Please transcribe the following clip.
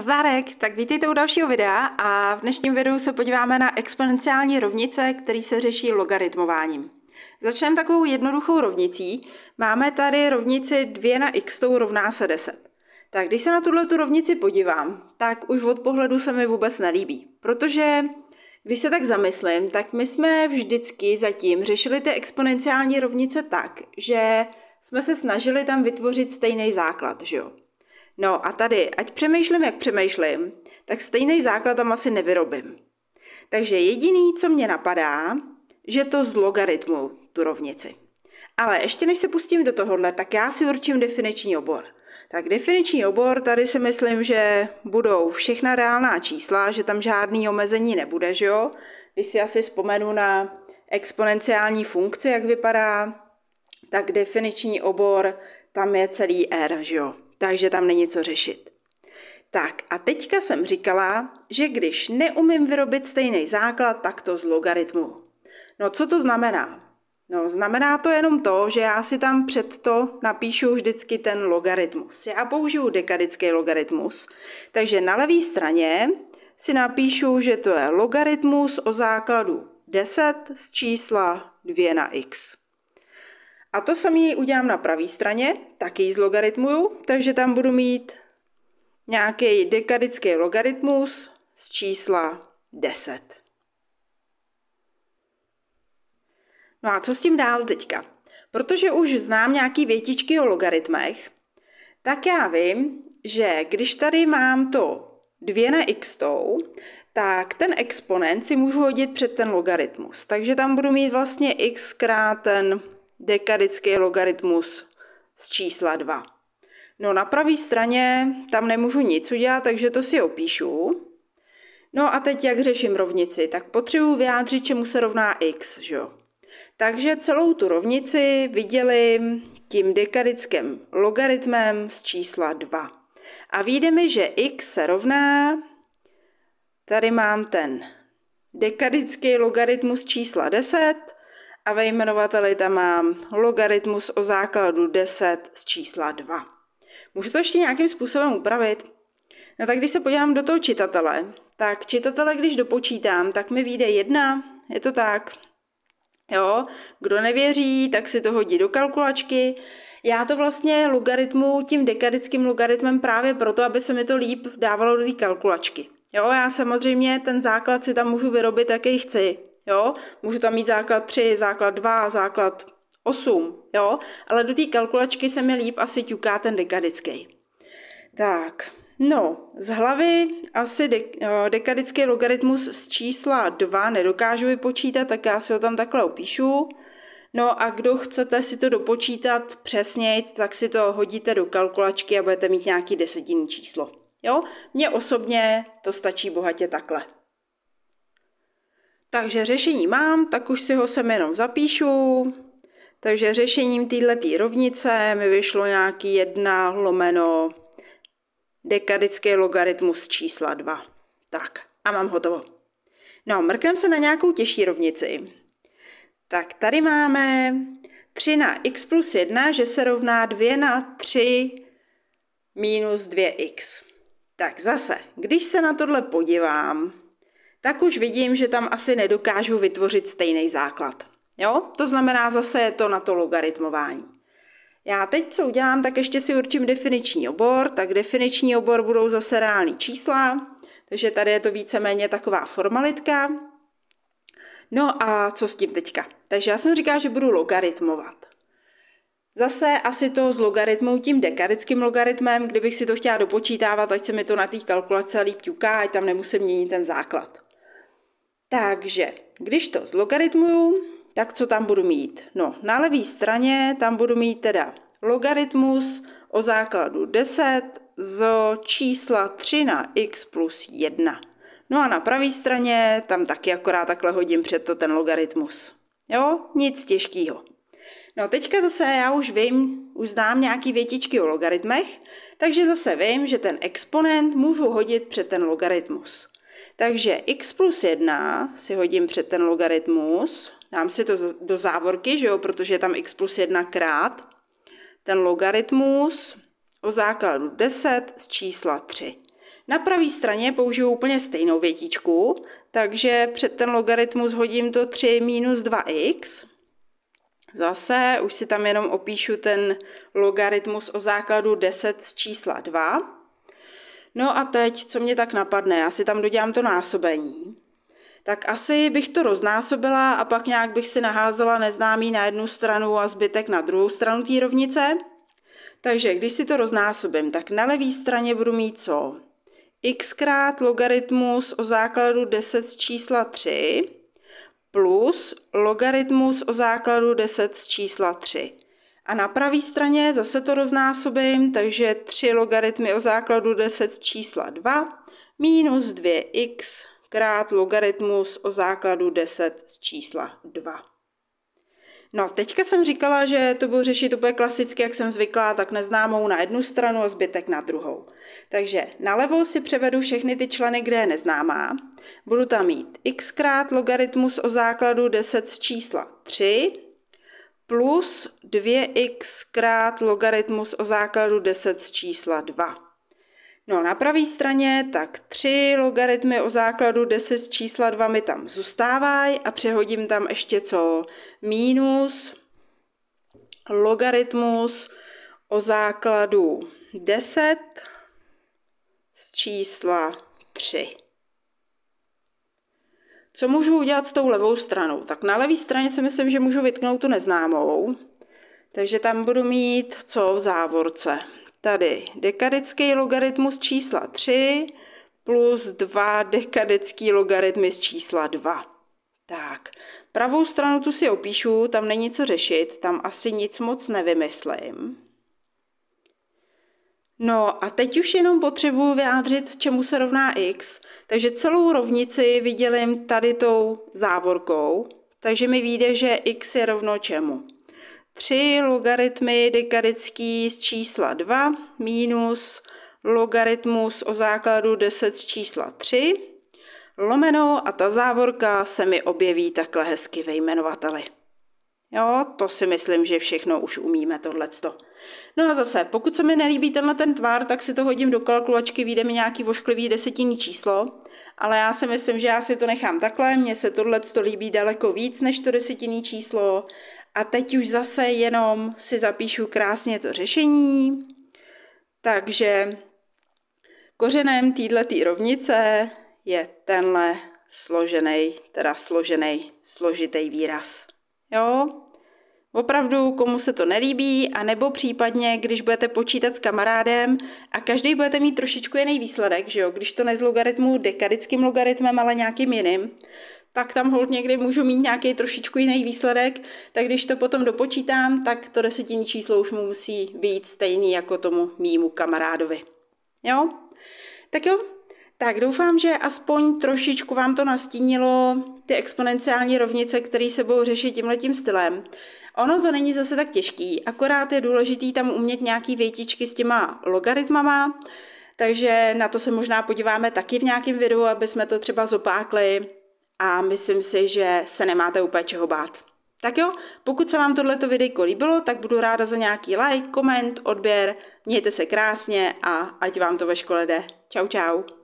Zdárek, tak vítejte u dalšího videa a v dnešním videu se podíváme na exponenciální rovnice, které se řeší logaritmováním. Začneme takovou jednoduchou rovnicí. Máme tady rovnici 2 na x rovná se 10. Tak když se na tuhle tu rovnici podívám, tak už od pohledu se mi vůbec nelíbí, protože když se tak zamyslím, tak my jsme vždycky zatím řešili ty exponenciální rovnice tak, že jsme se snažili tam vytvořit stejný základ, že jo? No a tady, ať přemýšlím, jak přemýšlím, tak stejný základ tam asi nevyrobím. Takže jediný, co mě napadá, že to z logaritmu tu rovnici. Ale ještě než se pustím do tohohle, tak já si určím definiční obor. Tak definiční obor, tady si myslím, že budou všechna reálná čísla, že tam žádný omezení nebude, že jo? Když si asi vzpomenu na exponenciální funkci, jak vypadá, tak definiční obor, tam je celý R, že jo? takže tam není co řešit. Tak a teďka jsem říkala, že když neumím vyrobit stejný základ, tak to z logaritmu. No co to znamená? No znamená to jenom to, že já si tam před to napíšu vždycky ten logaritmus. Já použiju dekadický logaritmus, takže na levé straně si napíšu, že to je logaritmus o základu 10 z čísla 2 na x. A to samý udělám na pravé straně, taky z logaritmuju, takže tam budu mít nějaký dekadický logaritmus z čísla 10. No a co s tím dál teďka? Protože už znám nějaký větičky o logaritmech, tak já vím, že když tady mám to 2 na x tak ten exponent si můžu hodit před ten logaritmus. Takže tam budu mít vlastně x krát ten dekadický logaritmus z čísla 2. No na pravé straně tam nemůžu nic udělat, takže to si opíšu. No a teď jak řeším rovnici? Tak potřebuji vyjádřit, čemu se rovná x, že jo? Takže celou tu rovnici vydělím tím dekadickým logaritmem z čísla 2. A vyjde mi, že x se rovná, tady mám ten dekadický logaritmus čísla 10 a ve jmenovateli tam mám logaritmus o základu 10 z čísla 2. Můžu to ještě nějakým způsobem upravit? No tak když se podívám do toho čitatele, tak čitatele, když dopočítám, tak mi vyjde 1, je to tak. Jo, kdo nevěří, tak si to hodí do kalkulačky. Já to vlastně logaritmu, tím dekadickým logaritmem právě proto, aby se mi to líp dávalo do té kalkulačky. Jo, já samozřejmě ten základ si tam můžu vyrobit, jaký chci jo. Můžu tam mít základ 3, základ 2, základ 8, jo. Ale do té kalkulačky se mi líp asi ťuká ten dekadický. Tak, no, z hlavy asi de- eh, dekadický logaritmus z čísla 2 nedokážu vypočítat, tak já si ho tam takhle opíšu. No a kdo chcete si to dopočítat přesněji, tak si to hodíte do kalkulačky a budete mít nějaký desetinný číslo. Jo? Mně osobně to stačí bohatě takhle. Takže řešení mám, tak už si ho sem jenom zapíšu. Takže řešením této rovnice mi vyšlo nějaký 1 lomeno dekadický logaritmus čísla 2. Tak a mám hotovo. No, mrkneme se na nějakou těžší rovnici. Tak tady máme 3 na x plus 1, že se rovná 2 na 3 minus 2x. Tak zase, když se na tohle podívám, tak už vidím, že tam asi nedokážu vytvořit stejný základ. Jo? To znamená, zase je to na to logaritmování. Já teď, co udělám, tak ještě si určím definiční obor, tak definiční obor budou zase reální čísla, takže tady je to víceméně taková formalitka. No a co s tím teďka? Takže já jsem říkala, že budu logaritmovat. Zase asi to s logaritmou, tím dekarickým logaritmem, kdybych si to chtěla dopočítávat, ať se mi to na té kalkulace líp ťuká, ať tam nemusím měnit ten základ. Takže, když to zlogaritmuju, tak co tam budu mít? No, na levé straně tam budu mít teda logaritmus o základu 10 z čísla 3 na x plus 1. No a na pravé straně tam taky akorát takhle hodím před to ten logaritmus. Jo, nic těžkého. No teďka zase já už vím, už znám nějaký větičky o logaritmech, takže zase vím, že ten exponent můžu hodit před ten logaritmus. Takže x plus 1 si hodím před ten logaritmus, dám si to do závorky, že jo, protože je tam x plus 1 krát, ten logaritmus o základu 10 z čísla 3. Na pravé straně použiju úplně stejnou větičku, takže před ten logaritmus hodím to 3 minus 2x. Zase už si tam jenom opíšu ten logaritmus o základu 10 z čísla 2. No a teď, co mě tak napadne, já si tam dodělám to násobení. Tak asi bych to roznásobila a pak nějak bych si naházela neznámý na jednu stranu a zbytek na druhou stranu té rovnice. Takže když si to roznásobím, tak na levé straně budu mít co? x krát logaritmus o základu 10 z čísla 3 plus logaritmus o základu 10 z čísla 3. A na pravé straně zase to roznásobím, takže 3 logaritmy o základu 10 z čísla 2 minus 2x krát logaritmus o základu 10 z čísla 2. No, teďka jsem říkala, že to budu řešit úplně klasicky, jak jsem zvyklá, tak neznámou na jednu stranu a zbytek na druhou. Takže na levou si převedu všechny ty členy, kde je neznámá. Budu tam mít x krát logaritmus o základu 10 z čísla 3 plus 2x krát logaritmus o základu 10 z čísla 2. No na pravé straně tak 3 logaritmy o základu 10 z čísla 2 mi tam zůstávají a přehodím tam ještě co? Minus logaritmus o základu 10 z čísla 3. Co můžu udělat s tou levou stranou? Tak na levé straně si myslím, že můžu vytknout tu neznámou. Takže tam budu mít co v závorce. Tady dekadický logaritmus čísla 3 plus 2 dekadický logaritmy z čísla 2. Tak, pravou stranu tu si opíšu, tam není co řešit, tam asi nic moc nevymyslím. No a teď už jenom potřebuji vyjádřit, čemu se rovná x, takže celou rovnici vydělím tady tou závorkou, takže mi vyjde, že x je rovno čemu. 3 logaritmy dekadický z čísla 2 minus logaritmus o základu 10 z čísla 3 lomeno a ta závorka se mi objeví takhle hezky ve jmenovateli. Jo, to si myslím, že všechno už umíme tohleto. No a zase, pokud se mi nelíbí tenhle ten tvar, tak si to hodím do kalkulačky, vyjde mi nějaký vošklivý desetinní číslo, ale já si myslím, že já si to nechám takhle, mně se tohle líbí daleko víc než to desetinní číslo a teď už zase jenom si zapíšu krásně to řešení, takže kořenem této rovnice je tenhle složený, teda složený, složitý výraz. Jo, Opravdu, komu se to nelíbí, a nebo případně, když budete počítat s kamarádem a každý budete mít trošičku jiný výsledek, že jo? Když to ne z logaritmu dekadickým logaritmem, ale nějakým jiným, tak tam hold někdy můžu mít nějaký trošičku jiný výsledek, tak když to potom dopočítám, tak to desetinní číslo už mu musí být stejný jako tomu mýmu kamarádovi. Jo? Tak jo, tak doufám, že aspoň trošičku vám to nastínilo ty exponenciální rovnice, které se budou řešit tímhletím stylem. Ono to není zase tak těžký, akorát je důležitý tam umět nějaký větičky s těma logaritmama, takže na to se možná podíváme taky v nějakém videu, aby jsme to třeba zopákli a myslím si, že se nemáte úplně čeho bát. Tak jo, pokud se vám tohleto videjko líbilo, tak budu ráda za nějaký like, koment, odběr, mějte se krásně a ať vám to ve škole jde. Čau čau.